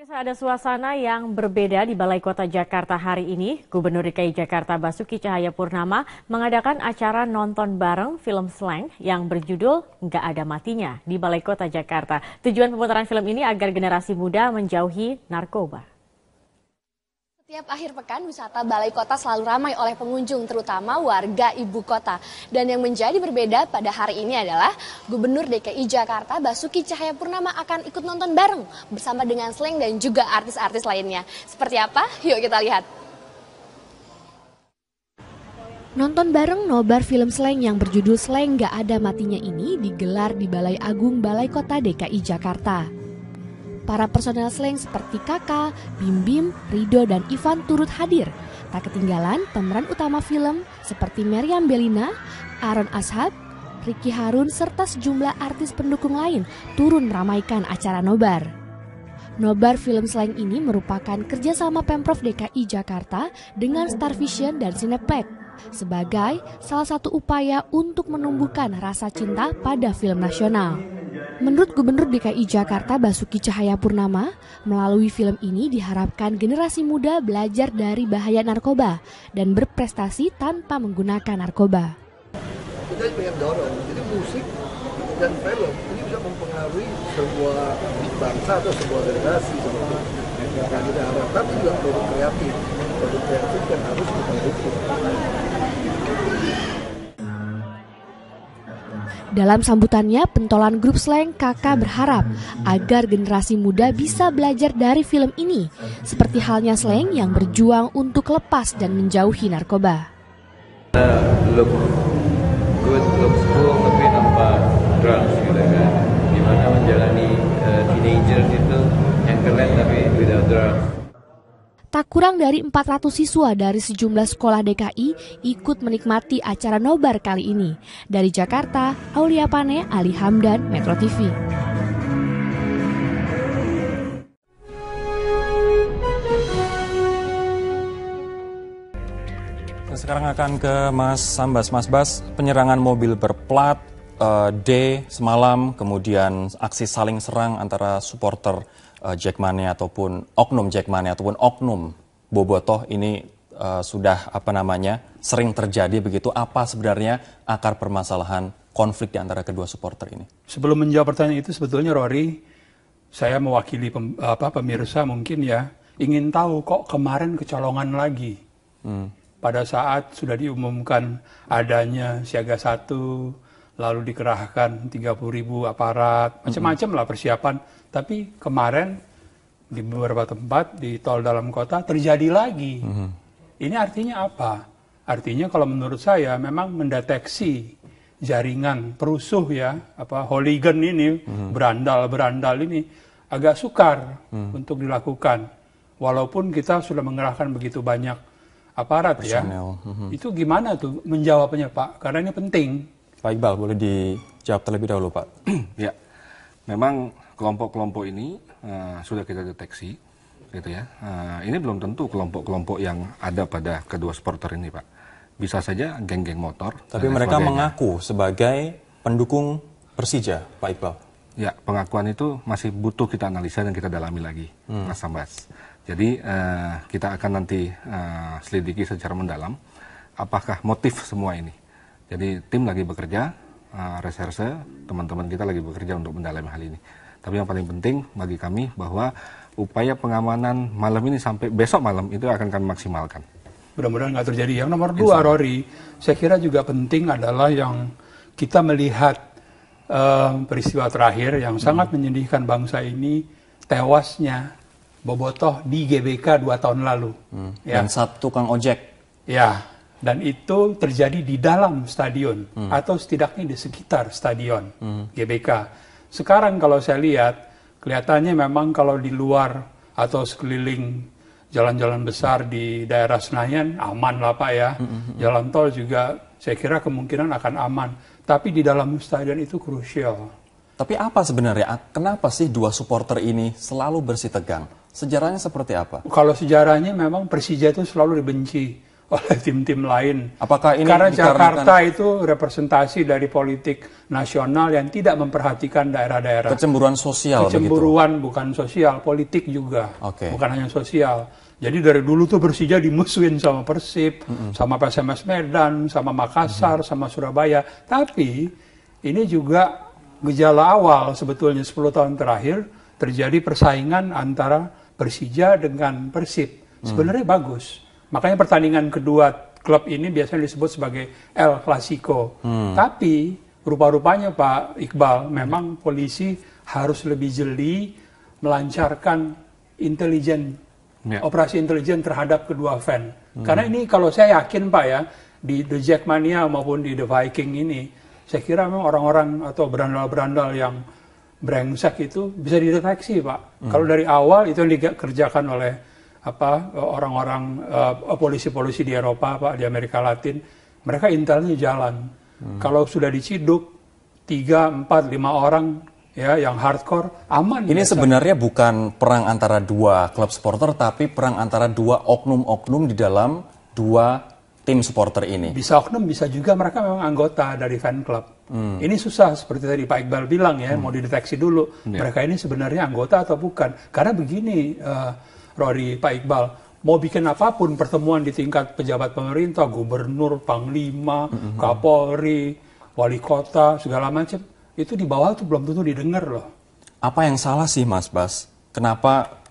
Pemirsa ada suasana yang berbeda di Balai Kota Jakarta hari ini. Gubernur DKI Jakarta Basuki Cahaya Purnama mengadakan acara nonton bareng film Slang yang berjudul Nggak Ada Matinya di Balai Kota Jakarta. Tujuan pemutaran film ini agar generasi muda menjauhi narkoba. Setiap akhir pekan, wisata Balai Kota selalu ramai oleh pengunjung, terutama warga ibu kota. Dan yang menjadi berbeda pada hari ini adalah Gubernur DKI Jakarta Basuki Cahayapurnama akan ikut nonton bareng bersama dengan Sleng dan juga artis-artis lainnya. Seperti apa? Yuk kita lihat. Nonton bareng nobar film Sleng yang berjudul Sleng Gak Ada Matinya ini digelar di Balai Agung Balai Kota DKI Jakarta. Para personel Slang seperti Kakak, Bim Bim, Rido, dan Ivan turut hadir. Tak ketinggalan pemeran utama film seperti Meriam Belina, Aaron Ashab, Ricky Harun, serta sejumlah artis pendukung lain turun meramaikan acara nobar. Nobar Film Slang ini merupakan kerjasama Pemprov DKI Jakarta dengan Starvision dan Cineplex sebagai salah satu upaya untuk menumbuhkan rasa cinta pada film nasional. Menurut Gubernur DKI Jakarta Basuki Cahayapurnama, melalui film ini diharapkan generasi muda belajar dari bahaya narkoba dan berprestasi tanpa menggunakan narkoba. Kita pengen dorong, jadi musik dan film ini bisa mempengaruhi sebuah bangsa atau sebuah generasi. yang nah, kita harapkan juga produk kreatif, produk kreatif yang harus kita dukung. Dalam sambutannya, pentolan grup sleng kakak berharap agar generasi muda bisa belajar dari film ini, seperti halnya sleng yang berjuang untuk lepas dan menjauhi narkoba. Kurang dari 400 siswa dari sejumlah sekolah DKI ikut menikmati acara nobar kali ini. Dari Jakarta, Aulia Pane, Ali Hamdan, Metro TV. Nah, sekarang akan ke Mas Sambas. Mas Bas, penyerangan mobil berplat uh, D semalam, kemudian aksi saling serang antara supporter uh, eh, Jackmania ataupun oknum Jackmania ataupun oknum bobotoh ini uh, sudah apa namanya sering terjadi begitu. Apa sebenarnya akar permasalahan konflik di antara kedua supporter ini? Sebelum menjawab pertanyaan itu sebetulnya Rory, saya mewakili pem, apa pemirsa mungkin ya ingin tahu kok kemarin kecolongan lagi. Hmm. Pada saat sudah diumumkan adanya siaga satu, lalu dikerahkan 30.000 aparat, hmm. macam-macam lah persiapan. Tapi kemarin di beberapa tempat di tol dalam kota terjadi lagi. Mm -hmm. Ini artinya apa? Artinya kalau menurut saya memang mendeteksi jaringan perusuh ya, apa hooligan ini, mhm. berandal-berandal ini agak sukar mm -hmm. untuk dilakukan. Walaupun kita sudah mengerahkan begitu banyak aparat Personal. ya. Mm -hmm. Itu gimana tuh menjawabnya Pak? Karena ini penting. Pak Iqbal boleh dijawab terlebih dahulu Pak. ya. Memang kelompok-kelompok ini Eh, sudah kita deteksi, gitu ya. Uh, ini belum tentu kelompok-kelompok yang ada pada kedua supporter ini, Pak. Bisa saja geng-geng motor. Tapi mereka sebagainya. mengaku sebagai pendukung Persija, Pak Iqbal. Ya, pengakuan itu masih butuh kita analisa dan kita dalami lagi, hmm. Mas Sambas. Jadi uh, kita akan nanti uh, selidiki secara mendalam apakah motif semua ini. Jadi tim lagi bekerja, uh, reserse, teman-teman kita lagi bekerja untuk mendalami hal ini. Tapi yang paling penting bagi kami bahwa upaya pengamanan malam ini sampai besok malam itu akan kami maksimalkan. Mudah-mudahan nggak terjadi. Yang nomor dua, Rory, saya kira juga penting adalah yang kita melihat uh, peristiwa terakhir yang hmm. sangat menyedihkan bangsa ini tewasnya Bobotoh di GBK dua tahun lalu. Hmm. Ya. Dan satu tukang ojek. Ya, dan itu terjadi di dalam stadion hmm. atau setidaknya di sekitar stadion hmm. GBK. Sekarang kalau saya lihat, kelihatannya memang kalau di luar atau sekeliling jalan-jalan besar di daerah Senayan aman lah Pak ya. Jalan tol juga saya kira kemungkinan akan aman. Tapi di dalam stadion itu krusial. Tapi apa sebenarnya? Kenapa sih dua supporter ini selalu bersitegang? Sejarahnya seperti apa? Kalau sejarahnya memang Persija itu selalu dibenci oleh tim-tim lain. Apakah ini Karena dikarenakan... Jakarta itu representasi dari politik nasional yang tidak memperhatikan daerah-daerah. Kecemburuan sosial. Kecemburuan begitu. bukan sosial, politik juga. Okay. Bukan hanya sosial. Jadi dari dulu tuh Persija dimusuhin sama Persib, mm -hmm. sama PSMS Medan, sama Makassar, mm -hmm. sama Surabaya. Tapi ini juga gejala awal sebetulnya 10 tahun terakhir terjadi persaingan antara Persija dengan Persib. Mm. Sebenarnya mm. bagus Makanya pertandingan kedua klub ini biasanya disebut sebagai El Clasico. Hmm. Tapi rupa-rupanya Pak Iqbal memang polisi harus lebih jeli melancarkan intelijen yeah. operasi intelijen terhadap kedua fan. Hmm. Karena ini kalau saya yakin Pak ya di The Jackmania maupun di The Viking ini saya kira memang orang-orang atau berandal-berandal yang brengsek itu bisa dideteksi Pak. Hmm. Kalau dari awal itu yang dikerjakan oleh apa eh, orang-orang eh, polisi-polisi di Eropa pak di Amerika Latin mereka intelnya jalan hmm. kalau sudah diciduk tiga empat lima orang ya yang hardcore aman ini biasa. sebenarnya bukan perang antara dua klub supporter tapi perang antara dua oknum-oknum di dalam dua tim supporter ini bisa oknum bisa juga mereka memang anggota dari fan club hmm. ini susah seperti tadi Pak Iqbal bilang ya hmm. mau dideteksi dulu yeah. mereka ini sebenarnya anggota atau bukan karena begini uh, Prodi Pak Iqbal, mau bikin apapun pertemuan di tingkat pejabat pemerintah, gubernur, panglima, kapolri, wali kota, segala macam, itu di bawah itu belum tentu didengar loh. Apa yang salah sih Mas Bas? Kenapa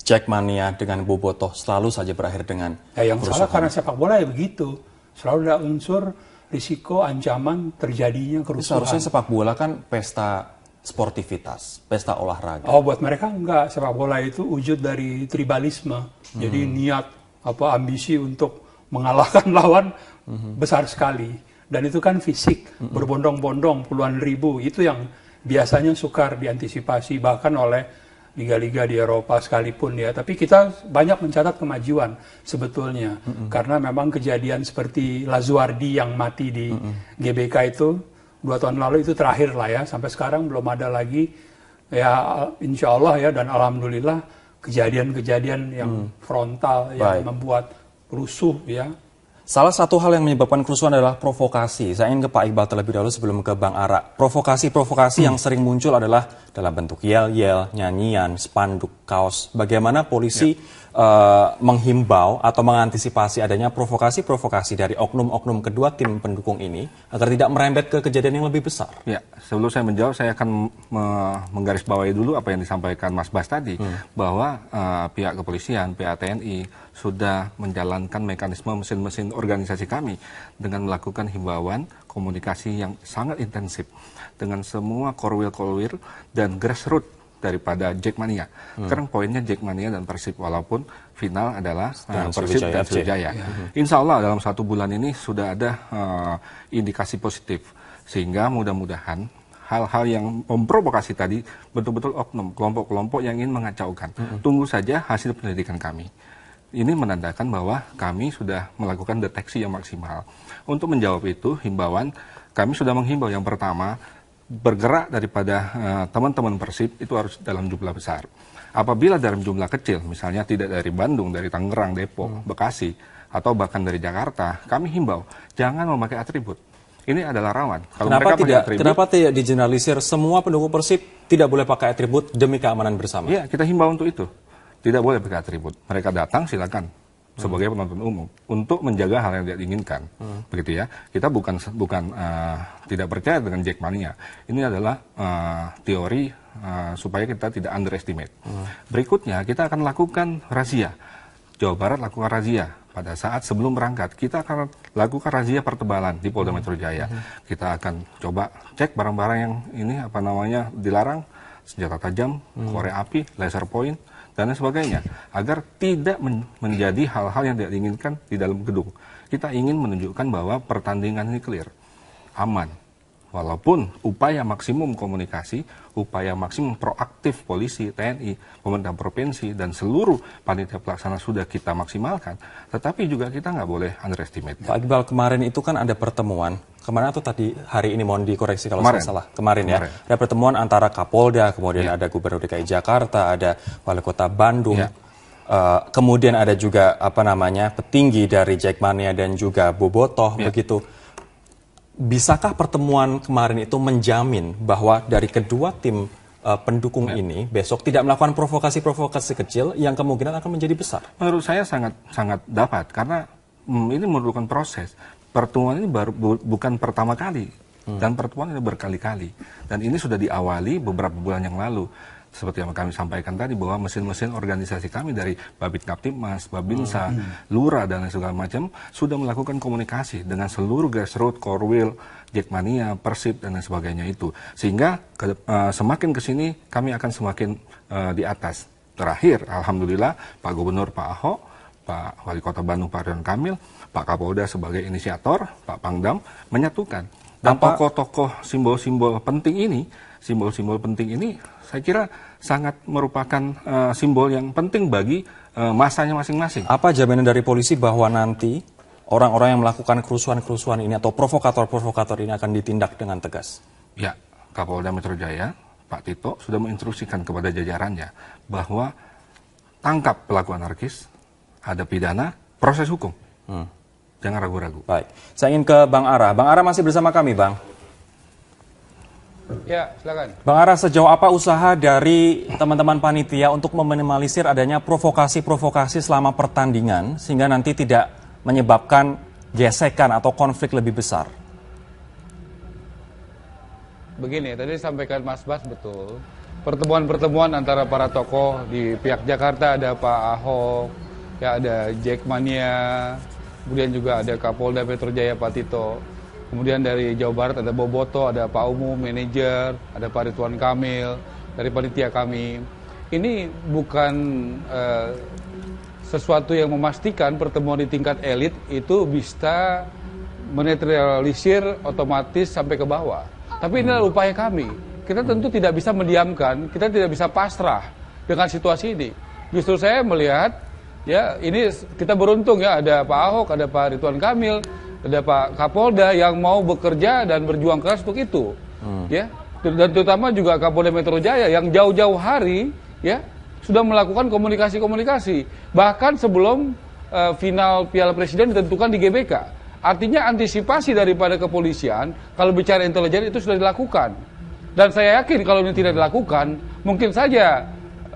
Jackmania dengan Bobotoh selalu saja berakhir dengan ya, yang kerusuhan. salah karena sepak bola ya begitu. Selalu ada unsur risiko ancaman terjadinya kerusuhan. Seharusnya sepak bola kan pesta sportivitas, pesta olahraga? Oh, buat mereka enggak. Sepak bola itu wujud dari tribalisme. Hmm. Jadi niat apa ambisi untuk mengalahkan lawan hmm. besar sekali. Dan itu kan fisik, hmm. berbondong-bondong puluhan ribu. Itu yang biasanya sukar diantisipasi bahkan oleh liga-liga di Eropa sekalipun ya. Tapi kita banyak mencatat kemajuan sebetulnya. Hmm. Karena memang kejadian seperti Lazuardi yang mati di hmm. GBK itu dua tahun lalu itu terakhir lah ya sampai sekarang belum ada lagi ya insya Allah ya dan alhamdulillah kejadian-kejadian yang hmm. frontal yang membuat rusuh ya Salah satu hal yang menyebabkan kerusuhan adalah provokasi. Saya ingin ke Pak Iqbal terlebih dahulu sebelum ke Bang Ara. Provokasi-provokasi hmm. yang sering muncul adalah dalam bentuk yel-yel, nyanyian, spanduk, kaos. Bagaimana polisi ya. Eh, menghimbau atau mengantisipasi adanya provokasi-provokasi dari oknum-oknum kedua tim pendukung ini agar tidak merembet ke kejadian yang lebih besar? Ya, sebelum saya menjawab, saya akan me menggarisbawahi dulu apa yang disampaikan Mas Bas tadi, hmm. bahwa uh, pihak kepolisian, pihak TNI sudah menjalankan mekanisme mesin-mesin organisasi kami dengan melakukan himbauan komunikasi yang sangat intensif dengan semua korwil-korwil dan grassroots daripada Jackmania. Hmm. Sekarang poinnya Jackmania dan Persib walaupun final adalah uh, Persib dan Sriwijaya. Ya. Hmm. Insya Allah dalam satu bulan ini sudah ada uh, indikasi positif sehingga mudah-mudahan hal-hal yang memprovokasi tadi betul-betul oknum kelompok-kelompok yang ingin mengacaukan. Hmm. Tunggu saja hasil penyelidikan kami. Ini menandakan bahwa kami sudah melakukan deteksi yang maksimal. Untuk menjawab itu, himbauan kami sudah menghimbau yang pertama bergerak daripada eh, teman-teman uh, Persib itu harus dalam jumlah besar. Apabila dalam jumlah kecil, misalnya tidak dari Bandung, dari Tangerang, Depok, hmm. Bekasi, atau bahkan dari Jakarta, kami himbau jangan memakai atribut. Ini adalah rawan. Kalau kenapa mereka tidak? Atribut, kenapa tidak dijeneralisir semua pendukung Persib tidak boleh pakai atribut demi keamanan bersama? Iya, kita himbau untuk itu. Tidak boleh pakai atribut. Mereka datang silakan sebagai penonton umum untuk menjaga hal yang tidak diinginkan hmm. begitu ya kita bukan bukan uh, tidak percaya dengan Jackmania ini adalah uh, teori uh, supaya kita tidak underestimate hmm. berikutnya kita akan lakukan razia Jawa Barat lakukan razia pada saat sebelum berangkat kita akan lakukan razia pertebalan di Polda Metro Jaya hmm. kita akan coba cek barang-barang yang ini apa namanya dilarang senjata tajam hmm. korek api laser point dan lain sebagainya agar tidak men menjadi hal-hal yang tidak diinginkan di dalam gedung kita ingin menunjukkan bahwa pertandingan ini clear aman Walaupun upaya maksimum komunikasi, upaya maksimum proaktif polisi, TNI, pemerintah provinsi, dan seluruh panitia pelaksana sudah kita maksimalkan. Tetapi juga kita nggak boleh underestimate. Pak Iqbal, kemarin itu kan ada pertemuan, kemarin atau tadi hari ini mohon dikoreksi kalau kemarin. saya salah. Kemarin, ya. kemarin ya, ada pertemuan antara Kapolda, kemudian ya. ada Gubernur DKI Jakarta, ada Wali Kota Bandung. Ya. Uh, kemudian ada juga apa namanya petinggi dari Jackmania dan juga Bobotoh ya. begitu bisakah pertemuan kemarin itu menjamin bahwa dari kedua tim uh, pendukung ya. ini besok tidak melakukan provokasi-provokasi kecil yang kemungkinan akan menjadi besar? Menurut saya sangat sangat dapat karena hmm, ini memerlukan proses. Pertemuan ini baru bu, bukan pertama kali hmm. dan pertemuan ini berkali-kali dan ini sudah diawali beberapa bulan yang lalu seperti yang kami sampaikan tadi bahwa mesin-mesin organisasi kami dari Babit mas Babinsa, hmm. Lura dan lain segala macam sudah melakukan komunikasi dengan seluruh grassroots, Korwil, Jackmania, Persib dan lain sebagainya itu. Sehingga ke, uh, semakin ke sini kami akan semakin uh, di atas. Terakhir, alhamdulillah Pak Gubernur Pak Ahok, Pak Wali Kota Bandung Pak Rion Kamil, Pak Kapolda sebagai inisiator, Pak Pangdam menyatukan dan tokoh-tokoh simbol-simbol penting ini simbol-simbol penting ini saya kira sangat merupakan uh, simbol yang penting bagi uh, masanya masing-masing. Apa jaminan dari polisi bahwa nanti orang-orang yang melakukan kerusuhan-kerusuhan ini atau provokator-provokator ini akan ditindak dengan tegas? Ya, Kapolda Metro Jaya, Pak Tito sudah menginstruksikan kepada jajarannya bahwa tangkap pelaku anarkis, ada pidana, proses hukum. Hmm. Jangan ragu-ragu. Baik, saya ingin ke Bang Ara. Bang Ara masih bersama kami, Bang. Ya, silakan. Bang Ara, sejauh apa usaha dari teman-teman panitia untuk meminimalisir adanya provokasi-provokasi selama pertandingan sehingga nanti tidak menyebabkan gesekan atau konflik lebih besar? Begini, tadi sampaikan Mas Bas betul. Pertemuan-pertemuan antara para tokoh di pihak Jakarta ada Pak Ahok, ya ada Jackmania, kemudian juga ada Kapolda Metro Jaya Pak Tito Kemudian dari Jawa Barat ada Boboto, ada Pak Umu, manajer, ada Pak Ridwan Kamil, dari panitia kami. Ini bukan uh, sesuatu yang memastikan pertemuan di tingkat elit itu bisa menetralisir otomatis sampai ke bawah. Tapi ini adalah upaya kami. Kita tentu tidak bisa mendiamkan, kita tidak bisa pasrah dengan situasi ini. Justru saya melihat ya ini kita beruntung ya ada Pak Ahok, ada Pak Ridwan Kamil, ada Pak Kapolda yang mau bekerja dan berjuang keras untuk itu hmm. ya dan terutama juga Kapolda Metro Jaya yang jauh-jauh hari ya sudah melakukan komunikasi-komunikasi bahkan sebelum uh, final Piala Presiden ditentukan di GBK artinya antisipasi daripada kepolisian kalau bicara intelijen itu sudah dilakukan dan saya yakin kalau ini tidak dilakukan mungkin saja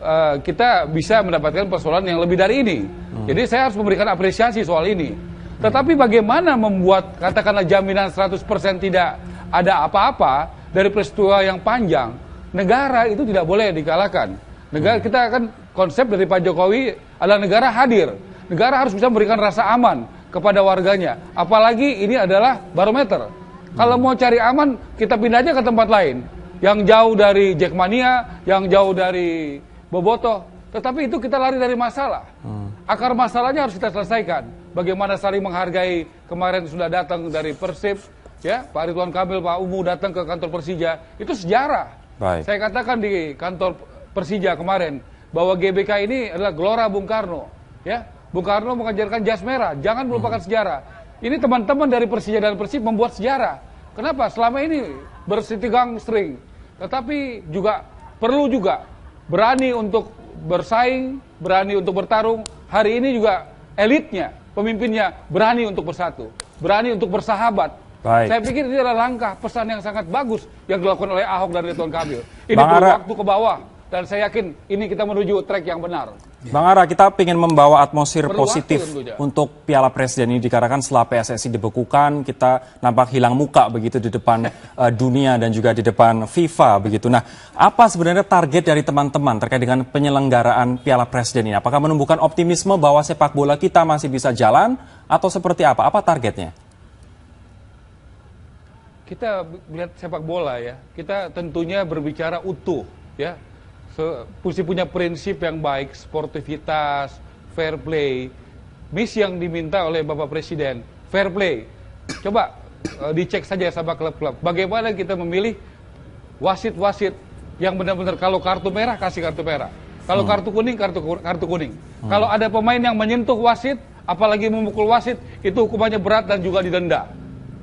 uh, kita bisa mendapatkan persoalan yang lebih dari ini hmm. jadi saya harus memberikan apresiasi soal ini tetapi bagaimana membuat katakanlah jaminan 100% tidak ada apa-apa dari peristiwa yang panjang? Negara itu tidak boleh dikalahkan. Negara hmm. kita kan konsep dari Pak Jokowi adalah negara hadir. Negara harus bisa memberikan rasa aman kepada warganya. Apalagi ini adalah barometer. Kalau hmm. mau cari aman, kita pindah aja ke tempat lain. Yang jauh dari Jackmania, yang jauh dari Boboto. Tetapi itu kita lari dari masalah. Hmm. Akar masalahnya harus kita selesaikan bagaimana saling menghargai. Kemarin sudah datang dari Persib, ya Pak Ridwan Kamil, Pak Umu datang ke kantor Persija. Itu sejarah. Baik. Saya katakan di kantor Persija kemarin bahwa GBK ini adalah gelora Bung Karno, ya. Bung Karno mengajarkan jas merah, jangan melupakan hmm. sejarah. Ini teman-teman dari Persija dan Persib membuat sejarah. Kenapa? Selama ini bersitigang string, tetapi juga perlu juga berani untuk bersaing, berani untuk bertarung. Hari ini juga elitnya pemimpinnya berani untuk bersatu, berani untuk bersahabat. Baik. Saya pikir ini adalah langkah pesan yang sangat bagus yang dilakukan oleh Ahok dan Ridwan Kamil. Ini Bang perlu waktu ke bawah dan saya yakin ini kita menuju track yang benar. Iya. Bang Ara, kita ingin membawa atmosfer Perlu positif untuk Piala Presiden ini dikarenakan setelah PSSI dibekukan, kita nampak hilang muka begitu di depan uh, dunia dan juga di depan FIFA begitu. Nah, apa sebenarnya target dari teman-teman terkait dengan penyelenggaraan Piala Presiden ini? Apakah menumbuhkan optimisme bahwa sepak bola kita masih bisa jalan atau seperti apa? Apa targetnya? Kita melihat sepak bola ya, kita tentunya berbicara utuh ya mesti punya prinsip yang baik, sportivitas, fair play. Misi yang diminta oleh Bapak Presiden, fair play. Coba eh, dicek saja sama klub-klub. Bagaimana kita memilih wasit-wasit yang benar-benar kalau kartu merah kasih kartu merah. Kalau hmm. kartu kuning kartu kartu kuning. Hmm. Kalau ada pemain yang menyentuh wasit, apalagi memukul wasit, itu hukumannya berat dan juga didenda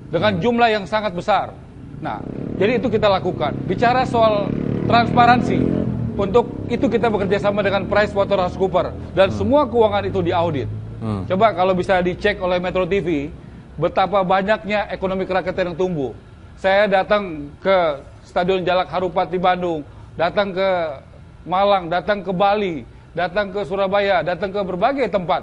dengan hmm. jumlah yang sangat besar. Nah, jadi itu kita lakukan. Bicara soal transparansi, Hmm. Untuk itu kita bekerja sama dengan Cooper dan hmm. semua keuangan itu diaudit. Hmm. Coba kalau bisa dicek oleh Metro TV betapa banyaknya ekonomi kerakyatan yang tumbuh. Saya datang ke Stadion Jalak Harupat di Bandung, datang ke Malang, datang ke Bali, datang ke Surabaya, datang ke berbagai tempat.